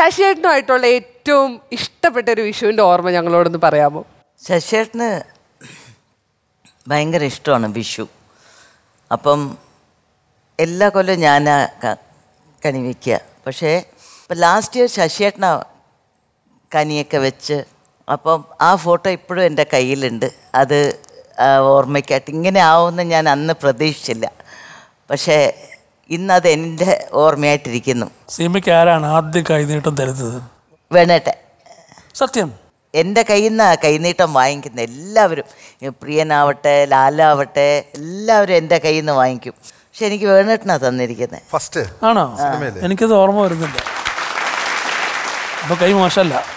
ശശിയേട്ടനുമായിട്ടുള്ള ഏറ്റവും ഇഷ്ടപ്പെട്ട ഒരു വിഷുവിൻ്റെ ഓർമ്മ ഞങ്ങളോടൊന്ന് പറയാമോ ശശിയേട്ടന് ഭയങ്കര ഇഷ്ടമാണ് വിഷു അപ്പം എല്ലാ കൊല്ലവും ഞാൻ കണി വയ്ക്കുക പക്ഷേ ഇപ്പം ലാസ്റ്റ് ഇയർ ശശിയേട്ടന കനിയൊക്കെ വെച്ച് അപ്പം ആ ഫോട്ടോ ഇപ്പോഴും എൻ്റെ കയ്യിലുണ്ട് അത് ഓർമ്മയ്ക്കായിട്ട് ഇങ്ങനെ ആവുമെന്ന് ഞാൻ അന്ന് പ്രതീക്ഷിച്ചില്ല പക്ഷേ ഇന്നത് എൻ്റെ ഓർമ്മയായിട്ടിരിക്കുന്നു സിനിമയ്ക്ക് ആരാണ് ആദ്യ കൈനീട്ടം തരുന്നത് വേണേട്ടെ സത്യം എൻ്റെ കയ്യിൽ നിന്ന് കൈനീട്ടം വാങ്ങിക്കുന്ന എല്ലാവരും പ്രിയനാവട്ടെ ലാലാവട്ടെ എല്ലാവരും എൻ്റെ കയ്യിൽ നിന്ന് വാങ്ങിക്കും പക്ഷെ എനിക്ക് വേണേട്ടനാണ് തന്നിരിക്കുന്നത് ഫസ്റ്റ് ആണോ എനിക്കത് ഓർമ്മ വരുന്നില്ല അപ്പോൾ കൈ മോശമല്ല